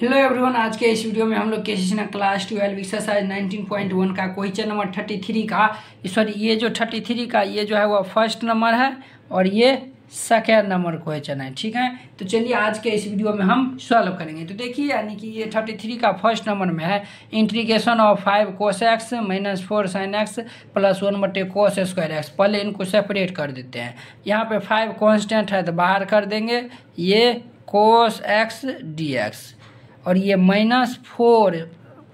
hello everyone आज के इस वीडियो में हम लोग KC Sinha class twelve exercise 19.1 का क्वेश्चन नंबर 33 का सॉरी eh, ये जो 33 का ये जो है वो फर्स्ट नंबर है और ये सेकेंड नंबर क्वेश्चन है ठीक है तो चलिए आज के इस वीडियो में हम सॉल्व करेंगे तो देखिए यानी कि ये 33 का फर्स्ट नंबर में है integration of five cos x minus four sine x plus one बटे कोस स्क्वायर एक्स पहले इनको सेपरेट कर देते हैं यहाँ पर फाइव कॉन्स्टेंट है तो बाहर कर देंगे ये कोस एक्स डी एक्स और ये माइनस फोर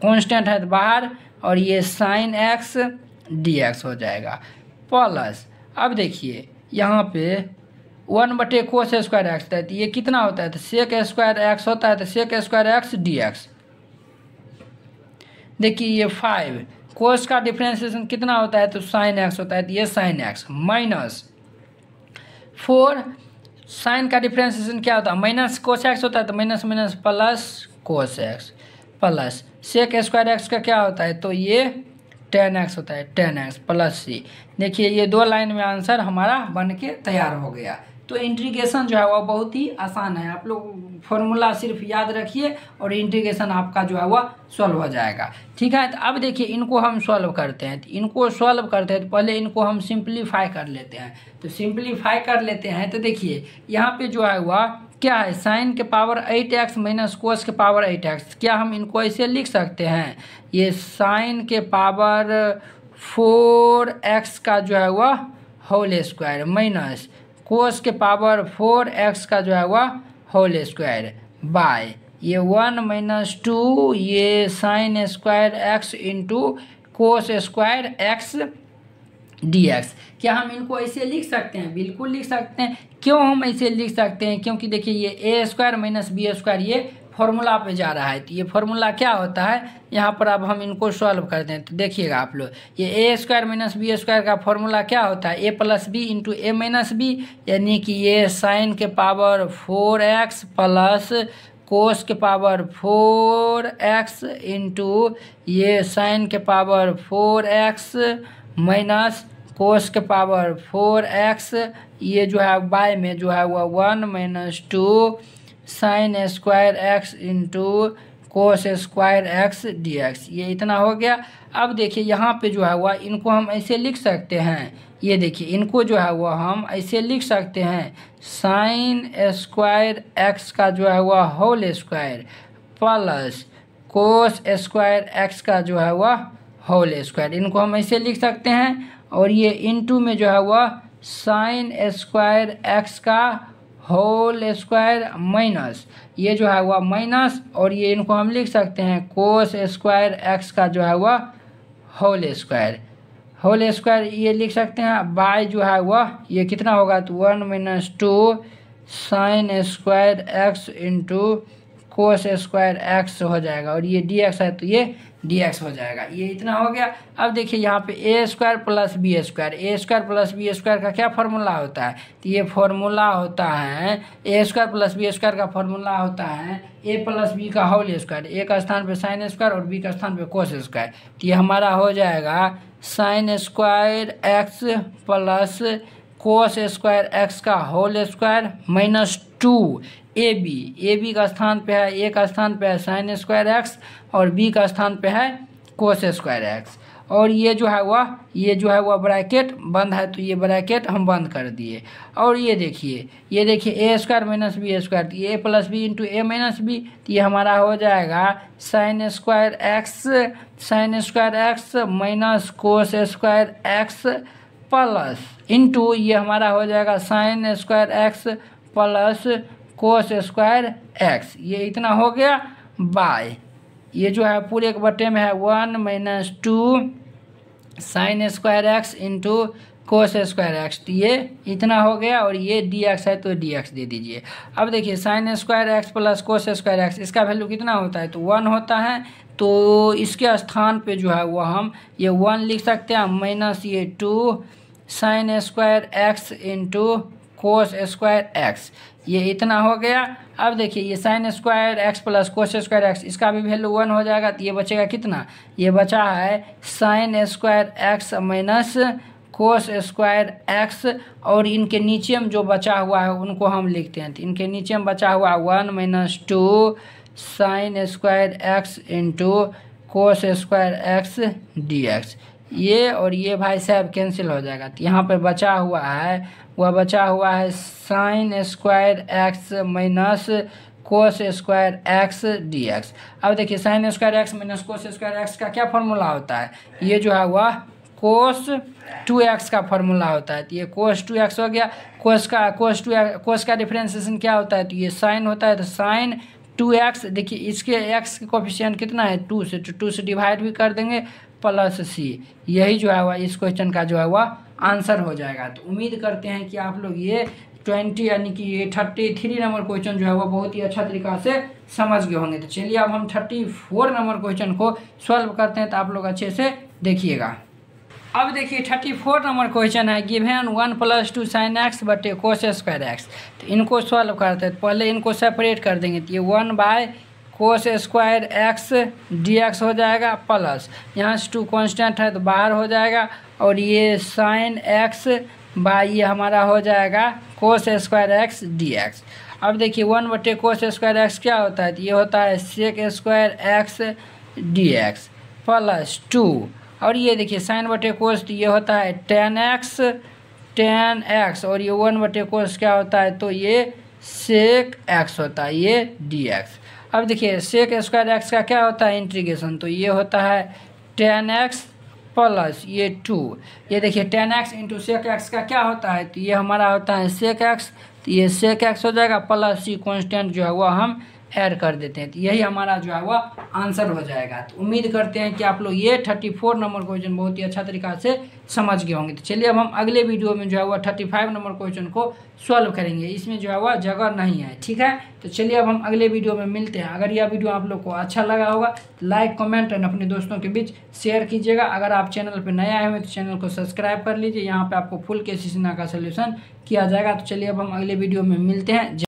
कॉन्स्टेंट है तो बाहर और ये साइन एक्स डी एक्स हो जाएगा प्लस अब देखिए यहाँ पे वन बटे कोस स्क्वायर एक्स था तो ये कितना होता है तो सेक स्क्वायर एक्स होता है तो sec square x d x देखिए ये फाइव कोस का डिफ्रेंसिएशन कितना होता है तो साइन एक्स होता है तो ये sine x minus four sine का डिफ्रेंसिएशन क्या होता है माइनस कोस एक्स होता है तो minus minus plus cos x plus sec square x का क्या होता है तो ये टेन एक्स होता है टेन एक्स प्लस सी देखिए ये दो लाइन में आंसर हमारा बन के तैयार हो गया तो इंट्रीगेशन जो है वह बहुत ही आसान है आप लोग फॉर्मूला सिर्फ याद रखिए और इंट्रीगेशन आपका जो है वह सॉल्व हो जाएगा ठीक है तो अब देखिए इनको हम सॉल्व करते हैं तो इनको सॉल्व करते हैं तो पहले इनको हम सिंप्लीफाई कर लेते हैं तो सिंप्लीफाई कर लेते हैं तो देखिए यहाँ पे जो है वह क्या है साइन के power eight x minus cos के पावर एट एक्स क्या हम इनको ऐसे लिख सकते हैं ये साइन के पावर फोर एक्स का जो है वह होल स्क्वायर माइनस कोस के पावर फोर एक्स का जो है वह होल स्क्वायर बाय ये वन माइनस टू ये sine square x into cos square x d x क्या हम इनको ऐसे लिख सकते हैं बिल्कुल लिख सकते हैं क्यों हम ऐसे लिख सकते हैं क्योंकि देखिए ये A square minus B square ये फॉर्मूला पे जा रहा है तो ये फॉर्मूला क्या होता है यहाँ पर अब हम इनको सॉल्व कर दें तो देखिएगा आप लोग ये A square minus B square का फॉर्मूला क्या होता है A plus B into A minus B यानी कि ये साइन के power four x plus cos के पावर फोर एक्स इंटू ये साइन के power four x minus cos के पावर फोर एक्स ये जो है बाय में जो है वह one minus two sine square x into cos square x d x ये इतना हो गया अब देखिए यहाँ पे जो है हुआ इनको हम ऐसे लिख सकते हैं ये देखिए इनको जो है वह हम ऐसे लिख सकते हैं साइन स्क्वायर एक्स का जो है वह whole square plus cos square x का जो है वह होल स्क्वायर इनको हम ऐसे लिख सकते हैं और ये इनटू में जो है वह साइन स्क्वायर एक्स का होल स्क्वायर माइनस ये जो है हुआ माइनस और ये इनको हम लिख सकते हैं कोस स्क्वायर एक्स का जो है हुआ होल स्क्वायर होल स्क्वायर ये लिख सकते हैं बाय जो है वह ये कितना होगा तो one minus two sine square x into cos square x हो जाएगा और ये डी एक्स है तो ये डी एक्स हो जाएगा ये इतना हो गया अब देखिए यहाँ पे A square plus B square A square plus B square का क्या फार्मूला होता है तो ये फार्मूला होता है A square plus B square का फॉर्मूला होता है ए प्लस बी का होल स्क्वायर ए का स्थान पर साइन स्क्वायर और बी का स्थान पर कोस स्क्वायर तो ये हमारा हो जाएगा sine square x plus cos square x का whole square minus two A B A B का स्थान पे है ए का स्थान पे है साइन स्क्वायर एक्स और बी का स्थान पे है कोस स्क्वायर एक्स और ये जो है वह ये जो है वह ब्रैकेट बंद है तो ये ब्रैकेट हम बंद कर दिए और ये देखिए ये देखिए A square minus B square तो A plus B into A minus B तो ये हमारा हो जाएगा sine square x sine square x minus cos square x plus into ये हमारा हो जाएगा sine square x plus cos square x ये इतना हो गया बाय ये जो है पूरे एक बटे में है one minus two sine square x into cos square x ये इतना हो गया और ये डी एक्स है तो डी एक्स दे दीजिए अब देखिए sine square x plus cos square x इसका वैल्यू कितना होता है तो वन होता है तो इसके स्थान पे जो है वो हम ये वन लिख सकते हैं माइनस ये two sine square x into cos square x ये इतना हो गया अब देखिए ये sine square x plus cos square x इसका भी वैल्यू वन हो जाएगा तो ये बचेगा कितना ये बचा है sine square x minus cos square x और इनके नीचे में जो बचा हुआ है उनको हम लिखते हैं तो इनके नीचे में बचा हुआ one minus two sine square x into cos square x d x ये और ये भाई साहब कैंसिल हो जाएगा तो यहाँ पर बचा हुआ है वह बचा हुआ है sine square x minus cos square x d x अब देखिए sine square x minus cos square x का क्या फॉर्मूला होता है ये जो है वह कोस टू एक्स का फॉर्मूला होता है तो ये कोस टू एक्स हो गया कोस का कोस टू कोस का डिफ्रेंसिएशन क्या होता है तो ये साइन होता है तो साइन टू एक्स देखिए इसके एक्स कोफिशियंट कोफिशियन कितना है टू से टू तो से डिवाइड भी कर देंगे प्लस सी यही जो है वह इस क्वेश्चन का जो है वह आंसर हो जाएगा तो उम्मीद करते हैं कि आप लोग ये ट्वेंटी यानी कि ये थर्टी थ्री नंबर क्वेश्चन जो है वो बहुत ही अच्छा तरीका से समझ गए होंगे तो चलिए अब हम थर्टी फोर नंबर क्वेश्चन को सॉल्व करते हैं तो आप लोग अच्छे से देखिएगा अब देखिए थर्टी फोर नंबर क्वेश्चन है given one plus two sine x बटे कोश स्क्वायर एक्स तो इनको सॉल्व करते हैं तो पहले इनको सेपरेट कर देंगे तो ये one by cos square x d x हो जाएगा प्लस यहाँ से टू कॉन्स्टेंट है तो बाहर हो जाएगा और ये साइन एक्स बाई ये हमारा हो जाएगा cos square x d x अब देखिए वन बटे कोस स्क्वायर एक्स क्या होता है तो ये होता है sec square x d x plus two और ये देखिए साइन बटे कोस तो ये होता है टेन एक्स टेन एक्स और ये वन बटे कोस क्या होता है तो ये सेक एक्स होता है ये डी एक्स अब देखिए सेक स्क्वायर एक्स का क्या होता है इंट्रीगेशन तो ये होता है टेन एक्स प्लस ये टू ये देखिए tan x into sec x का क्या होता है तो ये हमारा होता है सेक एक्स तो ये सेक एक्स हो जाएगा प्लस सी कॉन्स्टेंट जो है वह हम ऐड कर देते हैं तो यही हमारा जो है वह आंसर हो जाएगा तो उम्मीद करते हैं कि आप लोग ये थर्टी फोर नंबर क्वेश्चन बहुत ही अच्छा तरीका से समझ गए होंगे तो चलिए अब हम अगले वीडियो में जो है वह थर्टी फाइव नंबर क्वेश्चन को सॉल्व करेंगे इसमें जो है वह जगह नहीं है ठीक है तो चलिए अब हम अगले वीडियो में मिलते हैं अगर यह वीडियो आप लोग को अच्छा लगा होगा तो लाइक कमेंट एंड अपने दोस्तों के बीच शेयर कीजिएगा अगर आप चैनल पर नए आए हुए तो चैनल को सब्सक्राइब कर लीजिए यहाँ पर आपको फुल के का सोल्यूशन किया जाएगा तो चलिए अब हम अगले वीडियो में मिलते हैं